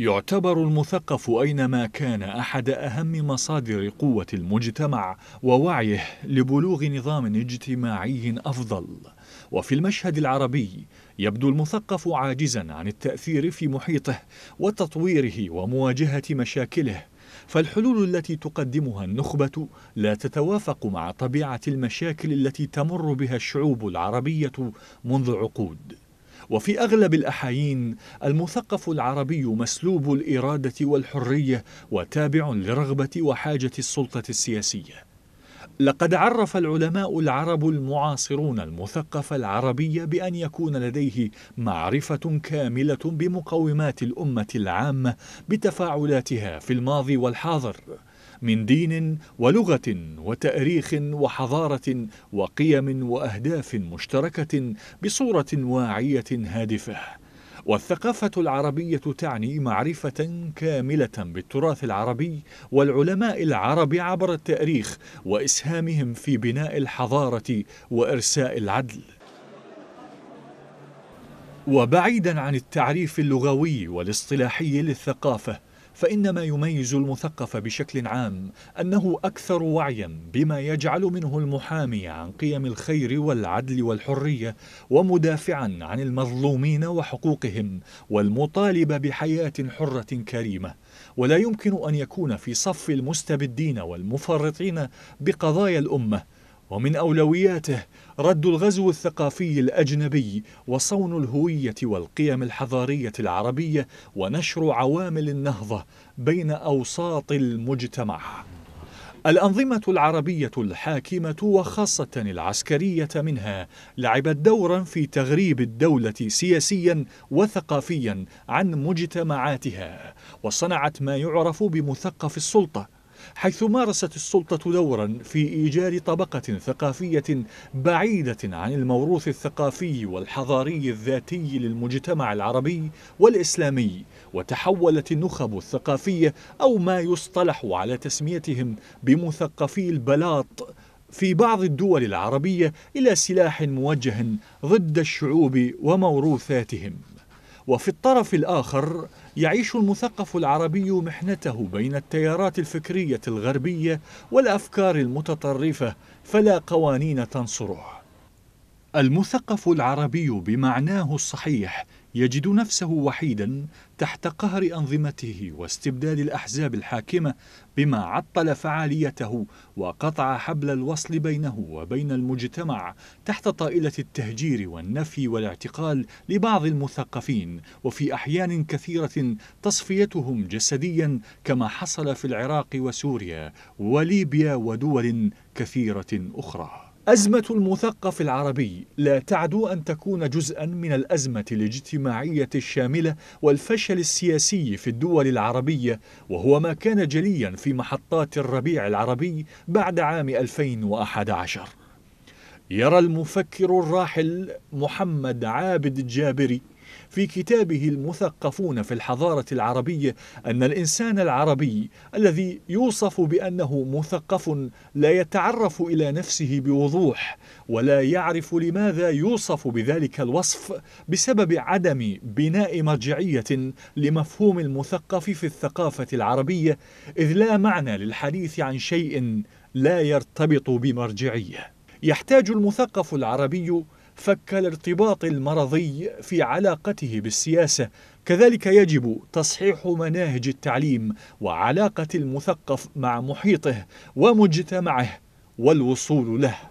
يعتبر المثقف أينما كان أحد أهم مصادر قوة المجتمع ووعيه لبلوغ نظام اجتماعي أفضل وفي المشهد العربي يبدو المثقف عاجزا عن التأثير في محيطه وتطويره ومواجهة مشاكله فالحلول التي تقدمها النخبة لا تتوافق مع طبيعة المشاكل التي تمر بها الشعوب العربية منذ عقود وفي أغلب الأحايين المثقف العربي مسلوب الإرادة والحرية وتابع لرغبة وحاجة السلطة السياسية لقد عرف العلماء العرب المعاصرون المثقف العربي بأن يكون لديه معرفة كاملة بمقومات الأمة العامة بتفاعلاتها في الماضي والحاضر من دين ولغة وتاريخ وحضارة وقيم وأهداف مشتركة بصورة واعية هادفة والثقافة العربية تعني معرفة كاملة بالتراث العربي والعلماء العرب عبر التاريخ وإسهامهم في بناء الحضارة وإرساء العدل وبعيدا عن التعريف اللغوي والاصطلاحي للثقافة فإن ما يميز المثقف بشكل عام أنه أكثر وعيا بما يجعل منه المحامي عن قيم الخير والعدل والحرية ومدافعا عن المظلومين وحقوقهم والمطالب بحياة حرة كريمة ولا يمكن أن يكون في صف المستبدين والمفرطين بقضايا الأمة ومن أولوياته رد الغزو الثقافي الأجنبي وصون الهوية والقيم الحضارية العربية ونشر عوامل النهضة بين أوساط المجتمع الأنظمة العربية الحاكمة وخاصة العسكرية منها لعبت دورا في تغريب الدولة سياسيا وثقافيا عن مجتمعاتها وصنعت ما يعرف بمثقف السلطة حيث مارست السلطة دورا في إيجاد طبقة ثقافية بعيدة عن الموروث الثقافي والحضاري الذاتي للمجتمع العربي والإسلامي وتحولت النخب الثقافية أو ما يصطلح على تسميتهم بمثقفي البلاط في بعض الدول العربية إلى سلاح موجه ضد الشعوب وموروثاتهم وفي الطرف الآخر يعيش المثقف العربي محنته بين التيارات الفكرية الغربية والأفكار المتطرفة فلا قوانين تنصره المثقف العربي بمعناه الصحيح يجد نفسه وحيدا تحت قهر أنظمته واستبداد الأحزاب الحاكمة بما عطل فعاليته وقطع حبل الوصل بينه وبين المجتمع تحت طائلة التهجير والنفي والاعتقال لبعض المثقفين وفي أحيان كثيرة تصفيتهم جسديا كما حصل في العراق وسوريا وليبيا ودول كثيرة أخرى أزمة المثقف العربي لا تعدو أن تكون جزءا من الأزمة الاجتماعية الشاملة والفشل السياسي في الدول العربية وهو ما كان جليا في محطات الربيع العربي بعد عام 2011 يرى المفكر الراحل محمد عابد الجابري في كتابه المثقفون في الحضارة العربية أن الإنسان العربي الذي يوصف بأنه مثقف لا يتعرف إلى نفسه بوضوح ولا يعرف لماذا يوصف بذلك الوصف بسبب عدم بناء مرجعية لمفهوم المثقف في الثقافة العربية إذ لا معنى للحديث عن شيء لا يرتبط بمرجعيه يحتاج المثقف العربي فك الارتباط المرضي في علاقته بالسياسة كذلك يجب تصحيح مناهج التعليم وعلاقة المثقف مع محيطه ومجتمعه والوصول له